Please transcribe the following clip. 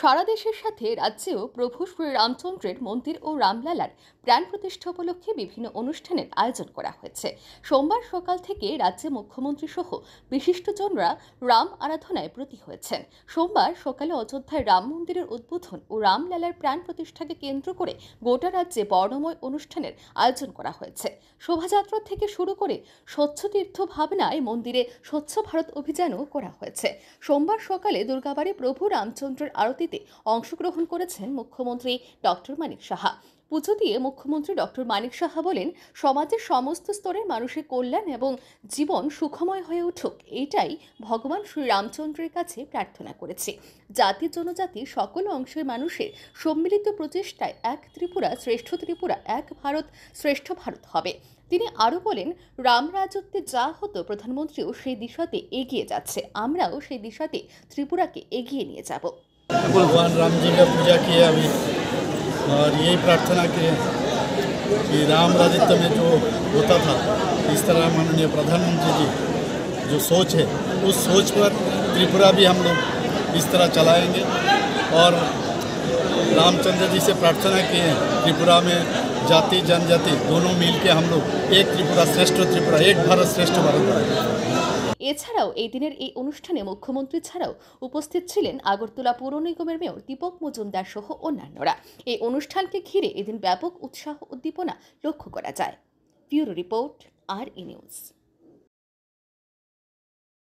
সারা দেশের সাথে রাজ্যেও প্রভু শ্রী রামচন্দ্রের মন্দির ও রামলালার প্রাণ প্রতিষ্ঠা উপলক্ষে বিভিন্ন অনুষ্ঠানের আয়োজন করা হয়েছে সোমবার সকাল থেকে রাজ্যে মুখ্যমন্ত্রী সহ বিশিষ্টজনরা রাম আরাধনায় প্রতি হয়েছেন সোমবার সকালে অযোধ্যায় রাম মন্দিরের উদ্বোধন ও রামলালার প্রাণ প্রতিষ্ঠাকে কেন্দ্র করে গোটা রাজ্যে বর্ণময় অনুষ্ঠানের আয়োজন করা হয়েছে শোভাযাত্রা থেকে শুরু করে স্বচ্ছ তীর্থ ভাবনায় মন্দিরে স্বচ্ছ ভারত অভিযানও করা হয়েছে সোমবার সকালে দুর্গাবাড়ি প্রভু রামচন্দ্রের আরতি সমাবেশগুলিতে অংশগ্রহণ করেছেন মুখ্যমন্ত্রী ডক্টর মানিক সাহা পুজো দিয়ে মুখ্যমন্ত্রী ডক্টর মানিক সাহা বলেন সমাজের সমস্ত স্তরের মানুষের কল্যাণ এবং জীবন সুখময় হয়ে উঠুক এটাই ভগবান শ্রী রামচন্দ্রের কাছে প্রার্থনা করেছে জাতি জনজাতি সকল অংশের মানুষের সম্মিলিত প্রচেষ্টায় এক ত্রিপুরা শ্রেষ্ঠ ত্রিপুরা এক ভারত শ্রেষ্ঠ ভারত হবে তিনি আরও বলেন রাম রাজত্বে যা হতো প্রধানমন্ত্রীও সেই দিশাতে এগিয়ে যাচ্ছে আমরাও সেই দিশাতে ত্রিপুরাকে এগিয়ে নিয়ে যাব भगवान राम जी का पूजा किया अभी और यही प्रार्थना किए कि राम राजित्व में जो होता था इस तरह माननीय प्रधानमंत्री जी जो सोच है उस सोच पर त्रिपुरा भी हम लोग इस तरह चलाएंगे और रामचंद्र जी से प्रार्थना किए हैं त्रिपुरा में जाति जनजाति दोनों मिल के हम लोग एक त्रिपुरा श्रेष्ठ त्रिपुरा एक भारत श्रेष्ठ भारत এছাড়াও এই দিনের এই অনুষ্ঠানে মুখ্যমন্ত্রী ছাড়াও উপস্থিত ছিলেন আগরতলা পৌর নিগমের মেয়র দীপক মজুমদার সহ অন্যান্যরা এই অনুষ্ঠানকে ঘিরে এদিন ব্যাপক উৎসাহ উদ্দীপনা লক্ষ্য করা যায় ব্যুরো রিপোর্ট আর ইনিউজ নিউজ